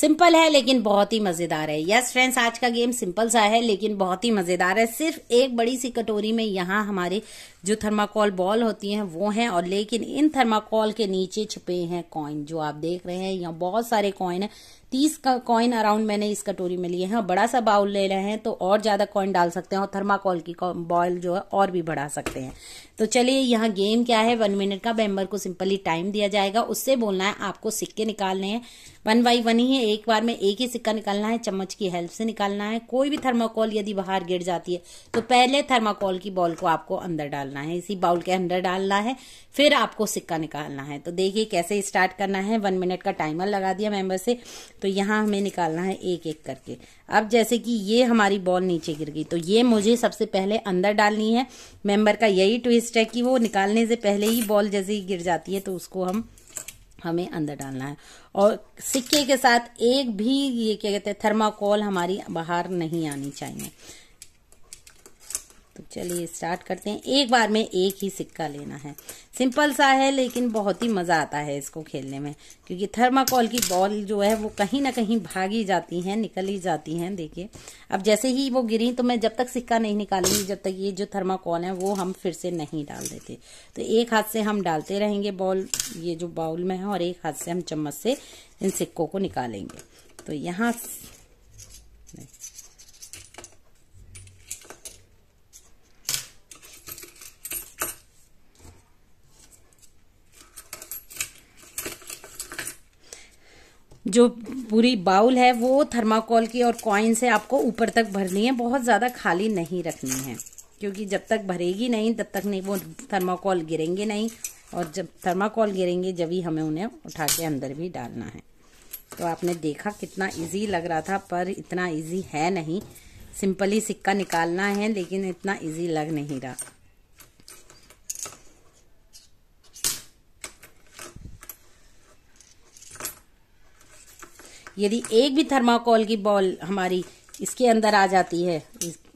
simple है लेकिन बहुत ही मजेदार है यस फ्रेंड्स आज का गेम सिंपल सा है लेकिन बहुत ही मजेदार है सिर्फ एक बड़ी सी कटोरी में यहाँ हमारे जो थर्माकोल बॉल होती हैं वो हैं और लेकिन इन थर्माकोल के नीचे छिपे हैं कॉइन जो आप देख रहे हैं यहाँ बहुत सारे कॉइन है तीस का कॉइन अराउंड मैंने इस कटोरी में लिए हैं बड़ा सा बाउल ले रहे हैं तो और ज़्यादा कॉइन डाल सकते हैं और थर्माकोल की बॉयल जो है और भी बढ़ा सकते हैं तो चलिए यहाँ गेम क्या है वन मिनट का मेम्बर को सिंपली टाइम दिया जाएगा उससे बोलना है आपको सिक्के निकालने हैं वन बाई वन ही है एक बार में एक ही सिक्का निकालना है चम्मच की हेल्प से निकालना है कोई भी थर्माकोल यदि बाहर गिर जाती है तो पहले थर्माकोल की बॉल को आपको अंदर डालना है इसी बाउल के अंदर डालना है फिर आपको सिक्का निकालना है तो देखिए कैसे स्टार्ट करना है वन मिनट का टाइमर लगा दिया मेम्बर से तो यहाँ हमें निकालना है एक एक करके अब जैसे कि ये हमारी बॉल नीचे गिर गई तो ये मुझे सबसे पहले अंदर डालनी है मेंबर का यही ट्विस्ट है कि वो निकालने से पहले ही बॉल जैसे ही गिर जाती है तो उसको हम हमें अंदर डालना है और सिक्के के साथ एक भी ये क्या कहते हैं थर्माकोल हमारी बाहर नहीं आनी चाहिए तो चलिए स्टार्ट करते हैं एक बार में एक ही सिक्का लेना है सिंपल सा है लेकिन बहुत ही मज़ा आता है इसको खेलने में क्योंकि थर्माकोल की बॉल जो है वो कहीं ना कहीं भागी जाती हैं निकल ही जाती हैं देखिए अब जैसे ही वो गिरी तो मैं जब तक सिक्का नहीं निकालूंगी जब तक ये जो थर्माकोल है वो हम फिर से नहीं डाल देते तो एक हाथ से हम डालते रहेंगे बॉल ये जो बाउल में है और एक हाथ से हम चम्मच से इन सिक्कों को निकालेंगे तो यहाँ जो पूरी बाउल है वो थर्माकोल की और कॉइन से आपको ऊपर तक भरनी है बहुत ज़्यादा खाली नहीं रखनी है क्योंकि जब तक भरेगी नहीं तब तक नहीं वो थर्माकोल गिरेंगे नहीं और जब थर्माकोल गिरेंगे जब ही हमें उन्हें उठा के अंदर भी डालना है तो आपने देखा कितना इजी लग रहा था पर इतना इजी है नहीं सिंपली सिक्का निकालना है लेकिन इतना इजी लग नहीं रहा यदि एक भी थर्माकोल की बॉल हमारी इसके अंदर आ जाती है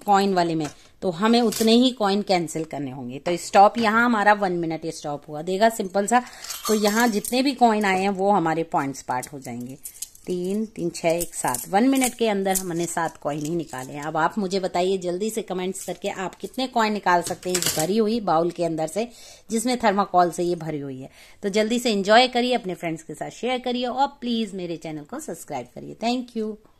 कॉइन वाले में तो हमें उतने ही कॉइन कैंसिल करने होंगे तो स्टॉप यहाँ हमारा वन मिनट स्टॉप हुआ देगा सिंपल सा तो यहाँ जितने भी कॉइन आए हैं वो हमारे पॉइंट्स पार्ट हो जाएंगे तीन तीन छः एक सात वन मिनट के अंदर हमने सात कॉइन ही निकाले हैं अब आप मुझे बताइए जल्दी से कमेंट्स करके आप कितने कॉइन निकाल सकते हैं इस भरी हुई बाउल के अंदर से जिसमें थर्माकॉल से ये भरी हुई है तो जल्दी से इंजॉय करिए अपने फ्रेंड्स के साथ शेयर करिए और प्लीज़ मेरे चैनल को सब्सक्राइब करिए थैंक यू